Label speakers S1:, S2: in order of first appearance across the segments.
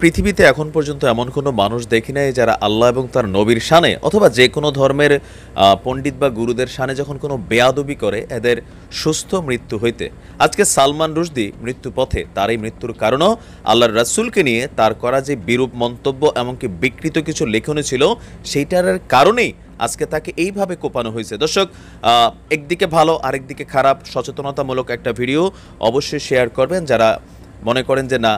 S1: পৃথিবীতে এখন পর্যন্ত এমন কোনো মানুষ দেখি নাই যারা আল্লাহ এবং তার নবীর সানে অথবা যে কোনো ধর্মের পণ্ডিত বা গুরুদের সানে যখন কোনো বেয়াদবি করে এদের সুস্থ মৃত্যু হইতে আজকে সালমান রুশদি মৃত্যু পথে তার এই মৃত্যুর কারণও আল্লাহর রাসুলকে নিয়ে তার করা যে বিরূপ মন্তব্য এমনকি বিকৃত কিছু লেখনী ছিল সেইটার কারণেই আজকে তাকে এইভাবে কোপানো হয়েছে দর্শক একদিকে ভালো আরেকদিকে খারাপ সচেতনতামূলক একটা ভিডিও অবশ্যই শেয়ার করবেন যারা মনে করেন যে না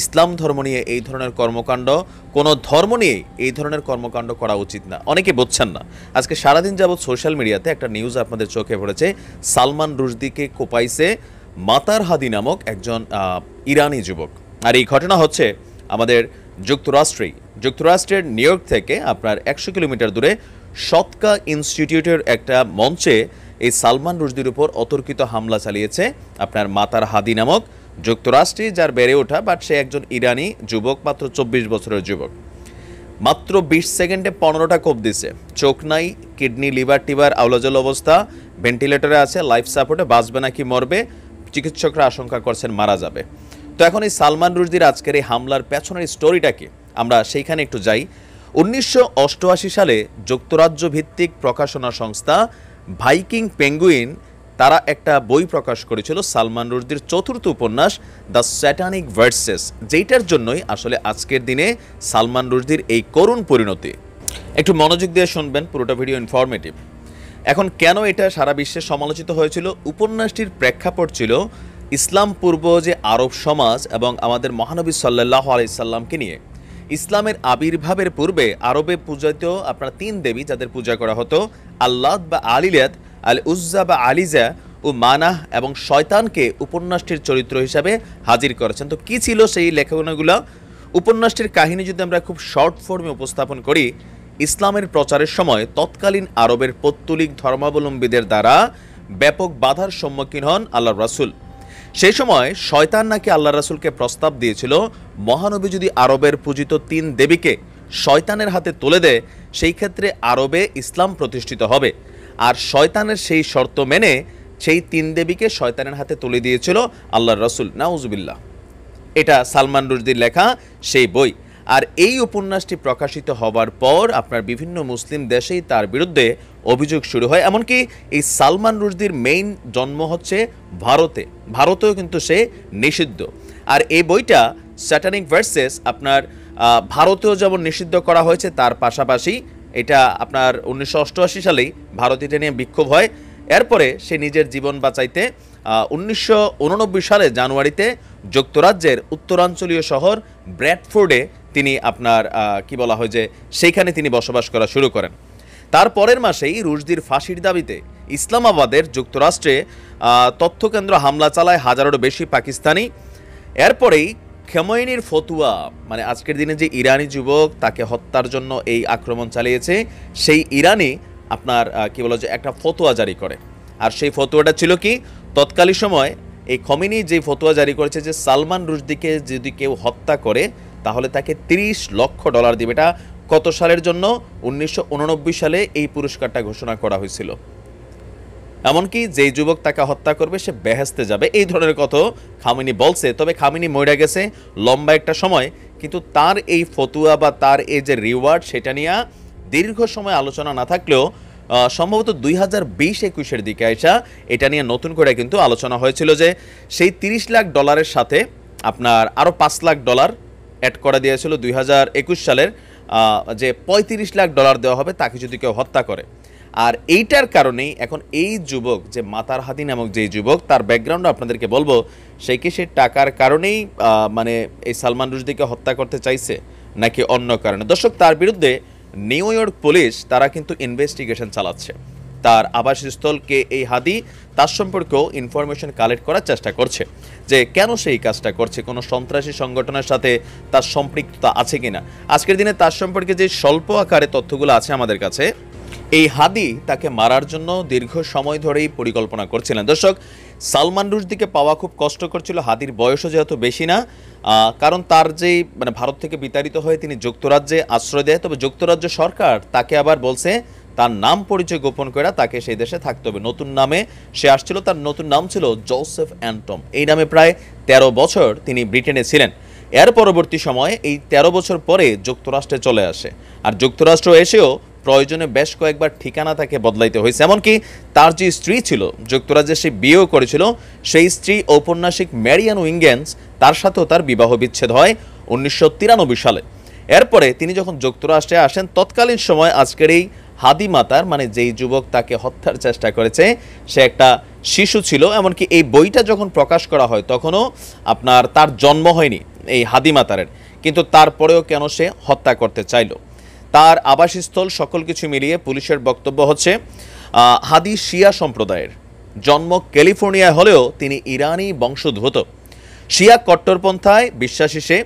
S1: ইসলাম ধর্ম নিয়ে এই ধরনের কর্মকাণ্ড কোনো ধর্ম নিয়ে এই ধরনের কর্মকাণ্ড করা উচিত না অনেকে বুঝছেন না আজকে সারাদিন যাবৎ সোশ্যাল মিডিয়াতে একটা নিউজ আপনাদের চোখে পড়েছে সালমান রুশদিকে কোপাইছে মাতার হাদি নামক একজন ইরানি যুবক আর এই ঘটনা হচ্ছে আমাদের যুক্তরাষ্ট্রেই যুক্তরাষ্ট্রের নিউ ইয়র্ক থেকে আপনার একশো কিলোমিটার দূরে সৎকা ইনস্টিটিউটের একটা মঞ্চে এই সালমান রুশদির উপর অতর্কিত হামলা চালিয়েছে আপনার মাতার হাদি নামক যুক্তরাষ্ট্রে যার বেড়ে ওঠা বাট সে একজন ইরানি যুবক মাত্র চব্বিশ বছরের যুবক মাত্র বিশ সেকেন্ডে পনেরোটা কোপ দিছে চোখ নাই কিডনি লিভার টিভার আউলাজল অবস্থা ভেন্টিলেটরে আছে লাইফ সাপোর্টে বাঁচবে নাকি মরবে চিকিৎসকরা আশঙ্কা করছেন মারা যাবে তো এখন এই সালমান রুজদির আজকের এই হামলার পেছনের স্টোরিটা কি আমরা সেইখানে একটু যাই উনিশশো সালে যুক্তরাজ্য ভিত্তিক প্রকাশনা সংস্থা ভাইকিং পেঙ্গুইন তারা একটা বই প্রকাশ করেছিল সালমান রুশদির চতুর্থ উপন্যাস দ্য স্যাটানিক ভার্সেস যেইটার জন্যই আসলে আজকের দিনে সালমান রুশদির এই করুণ পরিণতি একটু মনোযোগ দিয়ে শুনবেন পুরোটা ভিডিও ইনফরমেটিভ এখন কেন এটা সারা বিশ্বে সমালোচিত হয়েছিল উপন্যাসটির প্রেক্ষাপট ছিল ইসলাম পূর্ব যে আরব সমাজ এবং আমাদের মহানবী সাল্লাহ আলাইসাল্লামকে নিয়ে ইসলামের আবির্ভাবের পূর্বে আরবে পূজাতেও আপনার তিন দেবী যাদের পূজা করা হতো আল্লাদ বা আলিলিয়াত আল উজ্জা বা আলিজা ও মানাহ এবং শয়তানকে উপন্যাসটির চরিত্র হিসাবে হাজির করেছেন তো কি ছিল সেই লেখনাগুলো উপন্যাসটির কাহিনী যদি আমরা খুব শর্ট ফর্মে উপস্থাপন করি ইসলামের প্রচারের সময় তৎকালীন আরবের পত্তলিক ধর্মাবলম্বীদের দ্বারা ব্যাপক বাধার সম্মুখীন হন আল্লাহ রাসুল সেই সময় শয়তান নাকি আল্লাহ রাসুলকে প্রস্তাব দিয়েছিল মহানবী যদি আরবের পূজিত তিন দেবীকে শয়তানের হাতে তুলে দেয় সেই ক্ষেত্রে আরবে ইসলাম প্রতিষ্ঠিত হবে আর শয়তানের সেই শর্ত মেনে সেই তিন দেবীকে শয়তানের হাতে তুলে দিয়েছিল আল্লাহ রসুল নাউজুবিল্লাহ এটা সালমান রুজদির লেখা সেই বই আর এই উপন্যাসটি প্রকাশিত হবার পর আপনার বিভিন্ন মুসলিম দেশেই তার বিরুদ্ধে অভিযোগ শুরু হয় এমনকি এই সালমান রুজদির মেইন জন্ম হচ্ছে ভারতে ভারতেও কিন্তু সে নিষিদ্ধ আর এই বইটা স্যাটানিক ভার্সেস আপনার ভারতেও যেমন নিষিদ্ধ করা হয়েছে তার পাশাপাশি এটা আপনার উনিশশো অষ্টআশি সালেই ভারত এটা নিয়ে বিক্ষোভ হয় এরপরে সে নিজের জীবন বাঁচাইতে উনিশশো সালে জানুয়ারিতে যুক্তরাজ্যের উত্তরাঞ্চলীয় শহর ব্র্যাডফোর্ডে তিনি আপনার কি বলা হয় যে সেইখানে তিনি বসবাস করা শুরু করেন তার পরের মাসেই রুশদির ফাঁসির দাবিতে ইসলামাবাদের যুক্তরাষ্ট্রে তথ্যকেন্দ্র হামলা চালায় হাজারেরও বেশি পাকিস্তানি এরপরেই খেময়নির ফতুয়া মানে আজকের দিনে যে ইরানি যুবক তাকে হত্যার জন্য এই আক্রমণ চালিয়েছে সেই ইরানি আপনার কী বলা যে একটা ফতোয়া জারি করে আর সেই ফতোয়াটা ছিল কি তৎকালী সময় এই খমিনি যে ফতোয়া জারি করেছে যে সালমান রুশদিকে যদি কেউ হত্যা করে তাহলে তাকে ৩০ লক্ষ ডলার দিবে এটা কত সালের জন্য উনিশশো সালে এই পুরস্কারটা ঘোষণা করা হয়েছিল এমনকি যেই যুবক তাকে হত্যা করবে সে বেহেস্তে যাবে এই ধরনের কথা খামিনি বলছে তবে খামিনি মইরা গেছে লম্বা একটা সময় কিন্তু তার এই ফতুয়া বা তার এই যে রিওয়ার্ড সেটা নিয়ে দীর্ঘ সময় আলোচনা না থাকলেও সম্ভবত দুই হাজার বিশ একুশের দিকে আয়সা এটা নিয়ে নতুন করে কিন্তু আলোচনা হয়েছিল যে সেই তিরিশ লাখ ডলারের সাথে আপনার আরও পাঁচ লাখ ডলার অ্যাড করা দিয়েছিল দুই সালের যে পঁয়ত্রিশ লাখ ডলার দেওয়া হবে তাকে যদি কেউ হত্যা করে আর এইটার কারণেই এখন এই যুবক যে মাতার হাতি নামক যে যুবক তার ব্যাকগ্রাউন্ড আপনাদেরকে বলবো সে কি সে টাকার কারণেই মানে এই সালমান রুশদিকে হত্যা করতে চাইছে নাকি অন্য কারণে দর্শক তার বিরুদ্ধে নিউ ইয়র্ক পুলিশ তারা কিন্তু ইনভেস্টিগেশন চালাচ্ছে তার আবাসস্থলকে এই হাদি তার সম্পর্কেও ইনফরমেশন কালেক্ট করার চেষ্টা করছে যে কেন সে এই কাজটা করছে কোনো সন্ত্রাসী সংগঠনের সাথে তার সম্পৃক্ততা আছে কিনা আজকের দিনে তার সম্পর্কে যে স্বল্প আকারে তথ্যগুলো আছে আমাদের কাছে এই হাদি তাকে মারার জন্য দীর্ঘ সময় ধরেই পরিকল্পনা করছিলেন দর্শক সালমান রুশদিকে পাওয়া খুব কষ্টকর ছিল হাদির বয়সও যেহেতু বেশি না কারণ তার যেই মানে ভারত থেকে বিতাড়িত হয়ে তিনি যুক্তরাজ্যে আশ্রয় দেয় তবে যুক্তরাজ্য সরকার তাকে আবার বলছে তার নাম পরিচয় গোপন করে তাকে সেই দেশে থাকতে হবে নতুন নামে সে আসছিল তার নতুন নাম ছিল জোসেফ অ্যান্টম এই নামে প্রায় ১৩ বছর তিনি ব্রিটেনে ছিলেন এর পরবর্তী সময়ে এই ১৩ বছর পরে যুক্তরাষ্ট্রে চলে আসে আর যুক্তরাষ্ট্র এসেও প্রয়োজনে বেশ কয়েকবার ঠিকানা তাকে বদলাইতে হয়েছে এমনকি তার যে স্ত্রী ছিল যুক্তরাজ্যে সে বিয়েও করেছিল সেই স্ত্রী ঔপন্যাসিক ম্যারিয়ান উইঙ্গেন্স তার সাথেও তার বিবাহ বিচ্ছেদ হয় উনিশশো সালে এরপরে তিনি যখন যুক্তরাষ্ট্রে আসেন তৎকালীন সময় আজকের এই হাদি মাতার মানে যেই যুবক তাকে হত্যার চেষ্টা করেছে সে একটা শিশু ছিল এমনকি এই বইটা যখন প্রকাশ করা হয় তখনও আপনার তার জন্ম হয়নি এই হাদি মাতারের কিন্তু তারপরেও কেন সে হত্যা করতে চাইলো তার আবাসস্থল সকল কিছু মিলিয়ে পুলিশের বক্তব্য হচ্ছে হাদি শিয়া সম্প্রদায়ের জন্ম ক্যালিফোর্নিয়ায় হলেও তিনি ইরানি বংশোদ্ভূত শিয়া কট্টরপন্থায় বিশ্বাসী সে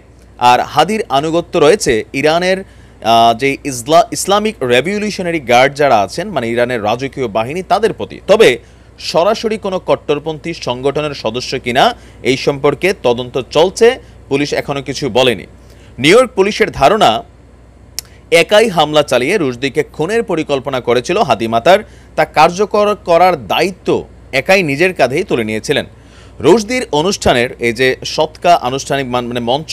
S1: আর হাদির আনুগত্য রয়েছে ইরানের যে ইসলা ইসলামিক রেভলিউশনারি গার্ড যারা আছেন মানে ইরানের রাজকীয় বাহিনী তাদের প্রতি তবে সরাসরি কোনো কট্টরপন্থী সংগঠনের সদস্য কিনা এই সম্পর্কে তদন্ত চলছে পুলিশ এখনও কিছু বলেনি নিউ ইয়র্ক পুলিশের ধারণা একাই হামলা চালিয়ে রুশদিকে খুনের পরিকল্পনা করেছিল হাদিমাতার তা কার্যকর করার দায়িত্ব একাই নিজের কাঁধেই তুলে নিয়েছিলেন রুশদির অনুষ্ঠানের এই যে সৎকা আনুষ্ঠানিক মানে মঞ্চ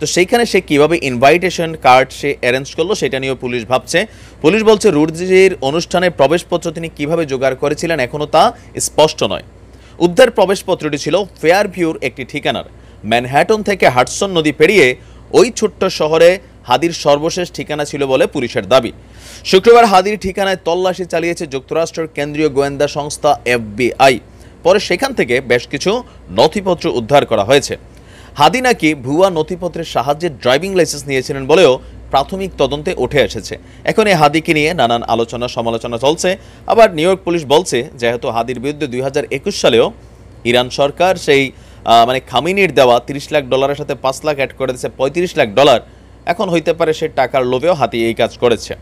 S1: তো সেইখানে সে কীভাবে ইনভাইটেশন কার্ড সে অ্যারেঞ্জ করলো সেটা নিয়েও পুলিশ ভাবছে পুলিশ বলছে রুশদির অনুষ্ঠানে প্রবেশপত্র তিনি কিভাবে জোগাড় করেছিলেন এখনও তা স্পষ্ট নয় উদ্ধার প্রবেশপত্রটি ছিল ফেয়ার ভিউর একটি ঠিকানার ম্যানহ্যাটন থেকে হাটসন নদী পেরিয়ে ওই ছোট্ট শহরে হাদির সর্বশেষ ঠিকানা ছিল বলে পুলিশের দাবি শুক্রবার হাদির ঠিকানায় তল্লাশি চালিয়েছে যুক্তরাষ্ট্রের কেন্দ্রীয় গোয়েন্দা সংস্থা এফবিআই পরে সেখান থেকে বেশ কিছু নথিপত্র উদ্ধার করা হয়েছে হাদি নাকি ভুয়া নথিপত্রের সাহায্যে ড্রাইভিং লাইসেন্স নিয়েছিলেন বলেও প্রাথমিক তদন্তে উঠে এসেছে এখন এই হাদিকে নিয়ে নানান আলোচনা সমালোচনা চলছে আবার নিউ ইয়র্ক পুলিশ বলছে যেহেতু হাদির বিরুদ্ধে দুই সালেও ইরান সরকার সেই মানে খামিনির দেওয়া তিরিশ লাখ ডলারের সাথে পাঁচ লাখ অ্যাড করে দিয়েছে পঁয়ত্রিশ লাখ ডলার এখন হইতে পারে সে টাকার লোভেও হাতি এই কাজ করেছে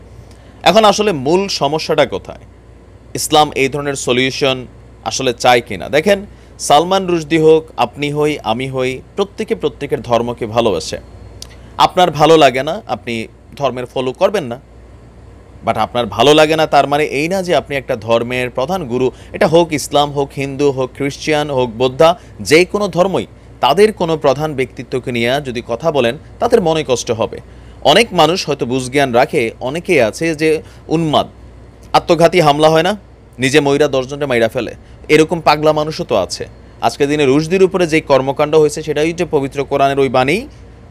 S1: এখন আসলে মূল সমস্যাটা কোথায় ইসলাম এই ধরনের সলিউশন আসলে চায় কিনা দেখেন সালমান রুশদি হোক আপনি হই আমি হই প্রত্যেকে প্রত্যেকের ধর্মকে ভালোবাসে আপনার ভালো লাগে না আপনি ধর্মের ফলো করবেন না বাট আপনার ভালো লাগে না তার মানে এই না যে আপনি একটা ধর্মের প্রধান গুরু এটা হোক ইসলাম হোক হিন্দু হোক খ্রিস্টিয়ান হোক বৌদ্ধা যে কোনো ধর্মই তাদের কোনো প্রধান ব্যক্তিত্বকে নিয়ে যদি কথা বলেন তাদের মনে কষ্ট হবে অনেক মানুষ হয়তো বুঝজ্ঞান রাখে অনেকেই আছে যে উন্মাদ আত্মঘাতী হামলা হয় না নিজে ময়রা দশজনটা মাইরা ফেলে এরকম পাগলা মানুষও তো আছে আজকের দিনে রুশদির উপরে যে কর্মকাণ্ড হয়েছে সেটাই যে পবিত্র কোরআনের ওই বাণী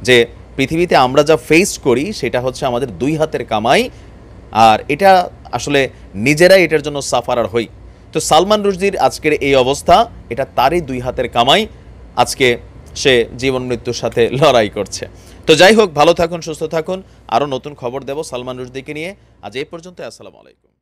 S1: যে পৃথিবীতে আমরা যা ফেস করি সেটা হচ্ছে আমাদের দুই হাতের কামাই আর এটা আসলে নিজেরাই এটার জন্য সাফারার হই তো সালমান রুশদির আজকের এই অবস্থা এটা তারই দুই হাতের কামাই আজকে সে জীবন মৃত্যুর সাথে লড়াই করছে তো যাই হোক ভালো থাকুন সুস্থ থাকুন আরও নতুন খবর দেব সালমান রুশদিকে নিয়ে আজ এই পর্যন্ত আসসালামু আলাইকুম